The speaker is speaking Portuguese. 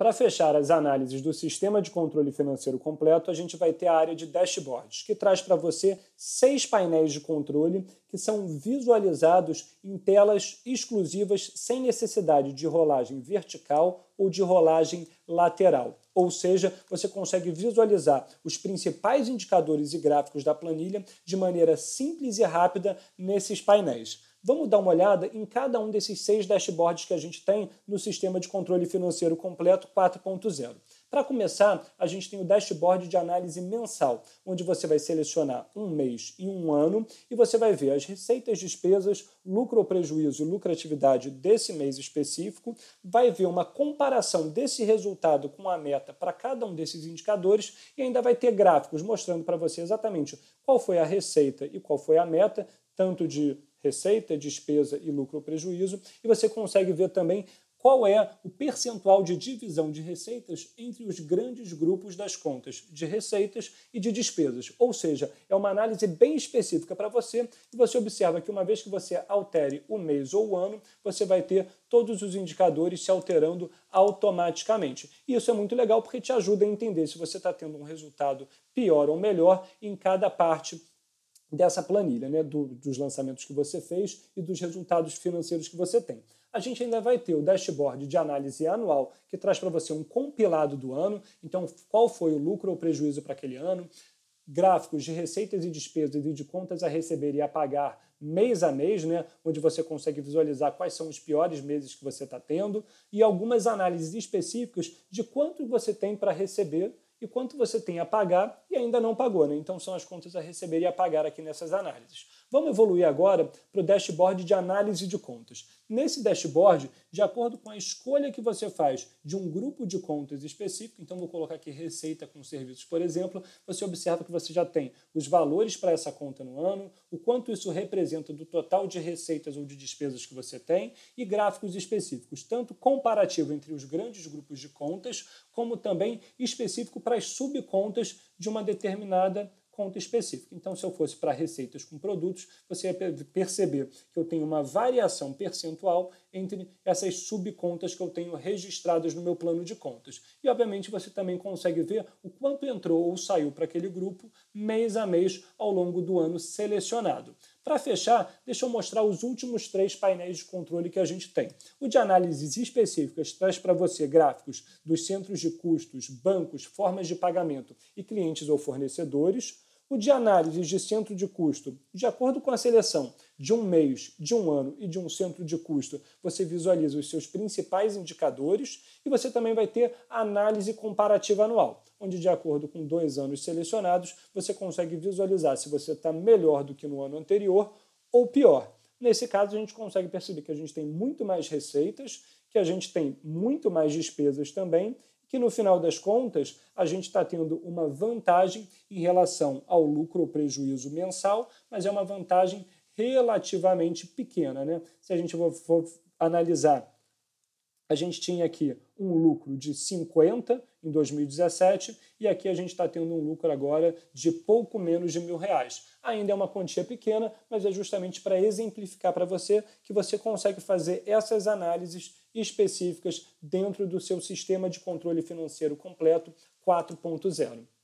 Para fechar as análises do sistema de controle financeiro completo, a gente vai ter a área de dashboards, que traz para você seis painéis de controle que são visualizados em telas exclusivas sem necessidade de rolagem vertical ou de rolagem lateral. Ou seja, você consegue visualizar os principais indicadores e gráficos da planilha de maneira simples e rápida nesses painéis. Vamos dar uma olhada em cada um desses seis dashboards que a gente tem no sistema de controle financeiro completo 4.0. Para começar, a gente tem o dashboard de análise mensal, onde você vai selecionar um mês e um ano e você vai ver as receitas, despesas, lucro ou prejuízo e lucratividade desse mês específico, vai ver uma comparação desse resultado com a meta para cada um desses indicadores e ainda vai ter gráficos mostrando para você exatamente qual foi a receita e qual foi a meta, tanto de receita, despesa e lucro-prejuízo, e você consegue ver também qual é o percentual de divisão de receitas entre os grandes grupos das contas de receitas e de despesas. Ou seja, é uma análise bem específica para você e você observa que uma vez que você altere o mês ou o ano, você vai ter todos os indicadores se alterando automaticamente. E isso é muito legal porque te ajuda a entender se você está tendo um resultado pior ou melhor em cada parte dessa planilha, né, do, dos lançamentos que você fez e dos resultados financeiros que você tem. A gente ainda vai ter o dashboard de análise anual, que traz para você um compilado do ano, então qual foi o lucro ou prejuízo para aquele ano, gráficos de receitas e despesas e de contas a receber e a pagar mês a mês, né, onde você consegue visualizar quais são os piores meses que você está tendo e algumas análises específicas de quanto você tem para receber e quanto você tem a pagar e ainda não pagou. Né? Então, são as contas a receber e a pagar aqui nessas análises. Vamos evoluir agora para o dashboard de análise de contas. Nesse dashboard, de acordo com a escolha que você faz de um grupo de contas específico, então vou colocar aqui receita com serviços, por exemplo, você observa que você já tem os valores para essa conta no ano, o quanto isso representa do total de receitas ou de despesas que você tem e gráficos específicos, tanto comparativo entre os grandes grupos de contas, como também específico para as subcontas de uma determinada conta específica. Então, se eu fosse para receitas com produtos, você ia perceber que eu tenho uma variação percentual entre essas subcontas que eu tenho registradas no meu plano de contas. E, obviamente, você também consegue ver o quanto entrou ou saiu para aquele grupo mês a mês ao longo do ano selecionado. Para fechar, deixa eu mostrar os últimos três painéis de controle que a gente tem. O de análises específicas traz para você gráficos dos centros de custos, bancos, formas de pagamento e clientes ou fornecedores. O de análise de centro de custo, de acordo com a seleção de um mês, de um ano e de um centro de custo, você visualiza os seus principais indicadores e você também vai ter a análise comparativa anual, onde, de acordo com dois anos selecionados, você consegue visualizar se você está melhor do que no ano anterior ou pior. Nesse caso, a gente consegue perceber que a gente tem muito mais receitas, que a gente tem muito mais despesas também que no final das contas a gente está tendo uma vantagem em relação ao lucro ou prejuízo mensal, mas é uma vantagem relativamente pequena. Né? Se a gente for analisar a gente tinha aqui um lucro de 50 em 2017 e aqui a gente está tendo um lucro agora de pouco menos de mil reais. Ainda é uma quantia pequena, mas é justamente para exemplificar para você que você consegue fazer essas análises específicas dentro do seu sistema de controle financeiro completo 4.0.